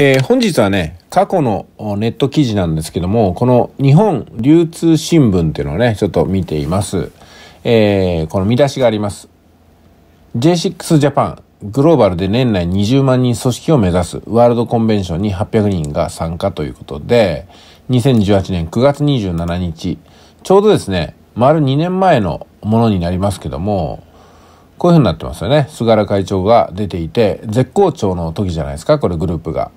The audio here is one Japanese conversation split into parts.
えー、本日はね、過去のネット記事なんですけども、この日本流通新聞っていうのをね、ちょっと見ています。えー、この見出しがあります。J6 ジャパン、グローバルで年内20万人組織を目指すワールドコンベンションに800人が参加ということで、2018年9月27日、ちょうどですね、丸2年前のものになりますけども、こういうふうになってますよね。菅原会長が出ていて、絶好調の時じゃないですか、これグループが。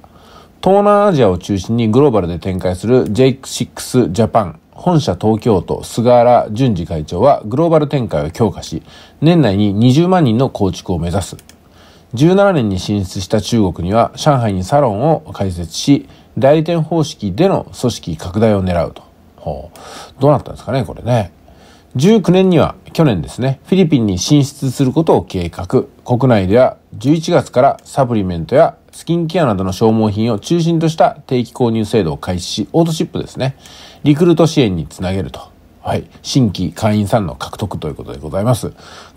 東南アジアを中心にグローバルで展開する J6 ジャパン本社東京都菅原淳二会長はグローバル展開を強化し、年内に20万人の構築を目指す。17年に進出した中国には上海にサロンを開設し、代理店方式での組織拡大を狙うと。ほう。どうなったんですかね、これね。19年には、去年ですね、フィリピンに進出することを計画。国内では11月からサプリメントやスキンケアなどの消耗品を中心とした定期購入制度を開始し、オートシップですね、リクルート支援につなげると。はい。新規会員さんの獲得ということでございます。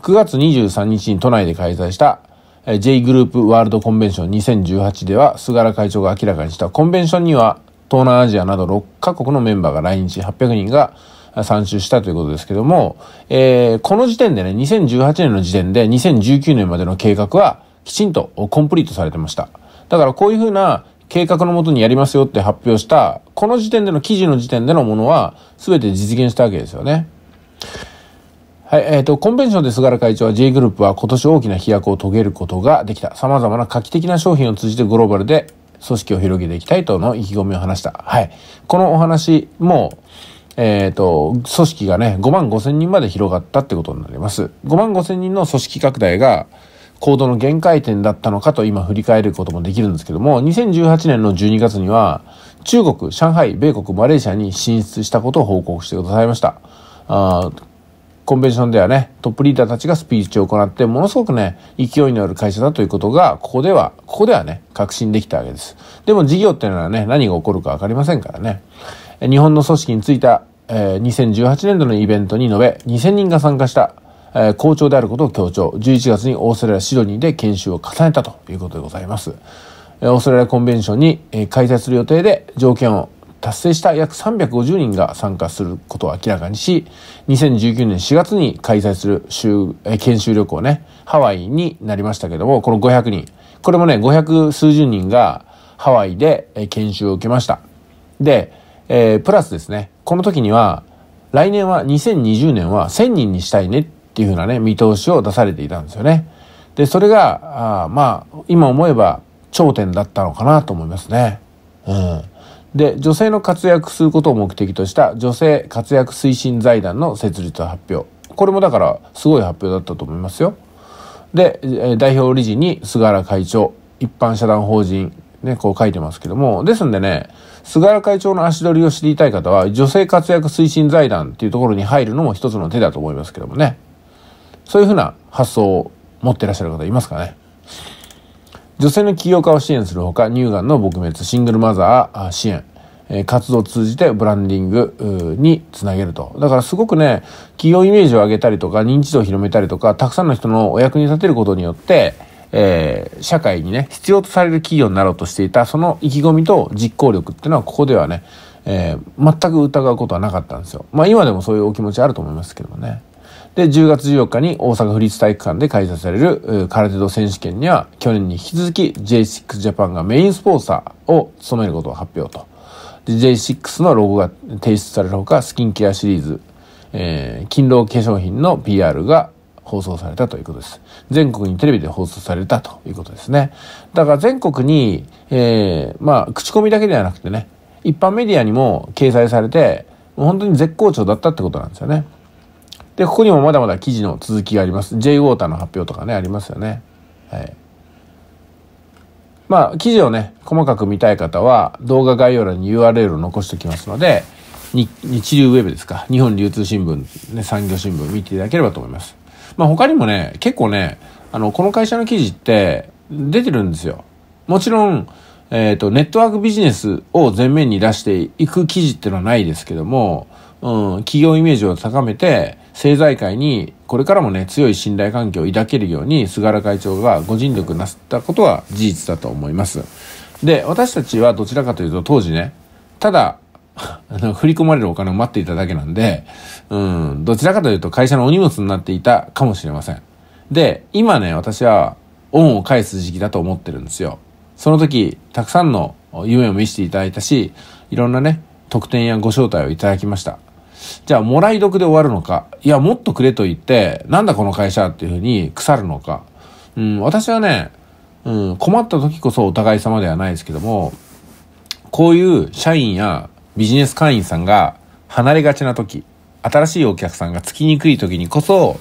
9月23日に都内で開催した J グループワールドコンベンション2018では、菅原会長が明らかにしたコンベンションには、東南アジアなど6カ国のメンバーが来日800人が参集したということですけども、えー、この時点でね、2018年の時点で2019年までの計画はきちんとコンプリートされてました。だからこういうふうな計画のもとにやりますよって発表した、この時点での記事の時点でのものは、全て実現したわけですよね。はい、えっ、ー、と、コンベンションで菅原会長は J グループは今年大きな飛躍を遂げることができた。様々な画期的な商品を通じてグローバルで組織を広げていきたいとの意気込みを話した。はい。このお話も、えっ、ー、と、組織がね、5万5千人まで広がったってことになります。5万5千人の組織拡大が、行動の限界点だったのかと今振り返ることもできるんですけども、2018年の12月には、中国、上海、米国、マレーシアに進出したことを報告してくださいました。あコンベンションではね、トップリーダーたちがスピーチを行って、ものすごくね、勢いのある会社だということが、ここでは、ここではね、確信できたわけです。でも事業っていうのはね、何が起こるかわかりませんからね。日本の組織についた、えー、2018年度のイベントに述べ、2000人が参加したえ好調であることを強調11月にオーストラリア・シドニーで研修を重ねたということでございますオーストラリアコンベンションに開催する予定で条件を達成した約350人が参加することを明らかにし2019年4月に開催する研修旅行ねハワイになりましたけどもこの500人これもね500数十人がハワイで研修を受けましたで、えー、プラスですねこの時には来年は2020年は1000人にしたいねっっていうふうなね、見通しを出されていたんですよね。で、それが、あまあ、今思えば頂点だったのかなと思いますね。うん。で、女性の活躍することを目的とした女性活躍推進財団の設立を発表。これもだからすごい発表だったと思いますよ。で、代表理事に菅原会長、一般社団法人、ね、こう書いてますけども、ですんでね、菅原会長の足取りを知りたい方は、女性活躍推進財団っていうところに入るのも一つの手だと思いますけどもね。そういうふうな発想を持ってらっしゃる方いますかね女性の起業家を支援するほか乳がんの撲滅シングルマザー支援活動を通じてブランディングにつなげると。だからすごくね、企業イメージを上げたりとか、認知度を広めたりとか、たくさんの人のお役に立てることによって、えー、社会にね、必要とされる企業になろうとしていた、その意気込みと実行力っていうのは、ここではね、えー、全く疑うことはなかったんですよ。まあ今でもそういうお気持ちあると思いますけどもね。で、10月14日に大阪府立体育館で開催される空手道選手権には、去年に引き続き J6 ジャパンがメインスポンサーを務めることを発表と。J6 のロゴが提出されるほか、スキンケアシリーズ、えー、勤労化粧品の PR が放送されたということです。全国にテレビで放送されたということですね。だから全国に、えー、まあ、口コミだけではなくてね、一般メディアにも掲載されて、もう本当に絶好調だったってことなんですよね。で、ここにもまだまだ記事の続きがあります。J ウォーターの発表とかね、ありますよね。はい。まあ、記事をね、細かく見たい方は、動画概要欄に URL を残しておきますので、日流ウェブですか。日本流通新聞、ね、産業新聞見ていただければと思います。まあ、他にもね、結構ね、あの、この会社の記事って出てるんですよ。もちろん、えっ、ー、と、ネットワークビジネスを前面に出していく記事っていうのはないですけども、うん、企業イメージを高めて、政財界にこれからもね強い信頼関係を抱けるように菅原会長がご尽力なすったことは事実だと思いますで私たちはどちらかというと当時ねただ 振り込まれるお金を待っていただけなんで、うん、どちらかというと会社のお荷物になっていたかもしれません。で、今ね、私は恩を返す時期だと思ってるんですよ。その時、たくさんの夢を見せていただいたし、いろんなね、特典やご招待をいただきました。じゃあもらい得で終わるのかいやもっとくれと言ってなんだこの会社っていうふうに腐るのか、うん、私はね、うん、困った時こそお互い様ではないですけどもこういう社員やビジネス会員さんが離れがちな時新しいお客さんがつきにくい時にこそ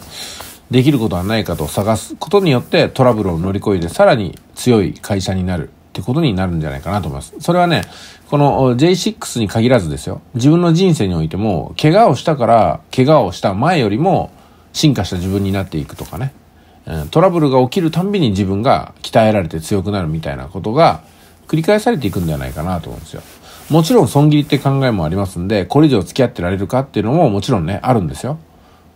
できることはないかと探すことによってトラブルを乗り越えてさらに強い会社になるってことになるんじゃないかなと思います。それはね、この J6 に限らずですよ。自分の人生においても、怪我をしたから、怪我をした前よりも進化した自分になっていくとかね。トラブルが起きるたんびに自分が鍛えられて強くなるみたいなことが繰り返されていくんじゃないかなと思うんですよ。もちろん損切りって考えもありますんで、これ以上付き合ってられるかっていうのももちろんね、あるんですよ。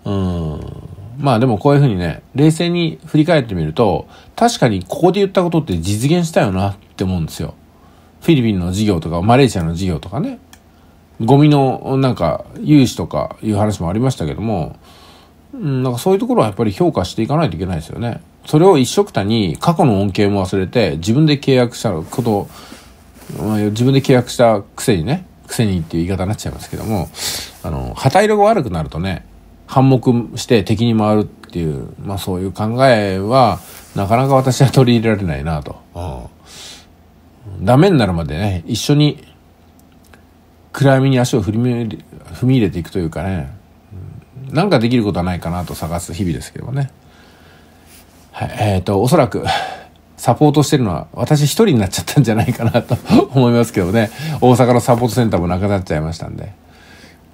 うん。まあでもこういうふうにね、冷静に振り返ってみると、確かにここで言ったことって実現したよなって思うんですよ。フィリピンの事業とか、マレーシアの事業とかね。ゴミのなんか融資とかいう話もありましたけども、うん、なんかそういうところはやっぱり評価していかないといけないですよね。それを一緒くたに過去の恩恵も忘れて自分で契約したこと、自分で契約したくせにね、くせにっていう言い方になっちゃいますけども、あの、旗色が悪くなるとね、反目して敵に回るっていう、まあ、そういう考えはなかなか私は取り入れられないなと、うん、ダメになるまでね一緒に暗闇に足を踏み入れていくというかねなんかできることはないかなと探す日々ですけどね、はい、えっ、ー、とおそらくサポートしてるのは私一人になっちゃったんじゃないかなと 思いますけどね大阪のサポートセンターもなくなっちゃいましたんで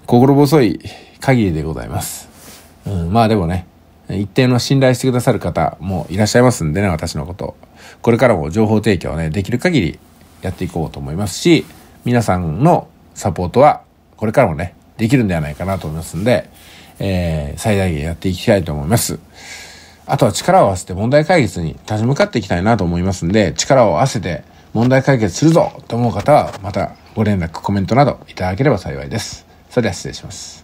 心細い限りでございます。うん、まあでもね、一定の信頼してくださる方もいらっしゃいますんでね、私のこと。これからも情報提供はね、できる限りやっていこうと思いますし、皆さんのサポートはこれからもね、できるんではないかなと思いますんで、えー、最大限やっていきたいと思います。あとは力を合わせて問題解決に立ち向かっていきたいなと思いますんで、力を合わせて問題解決するぞと思う方は、またご連絡、コメントなどいただければ幸いです。それでは失礼します。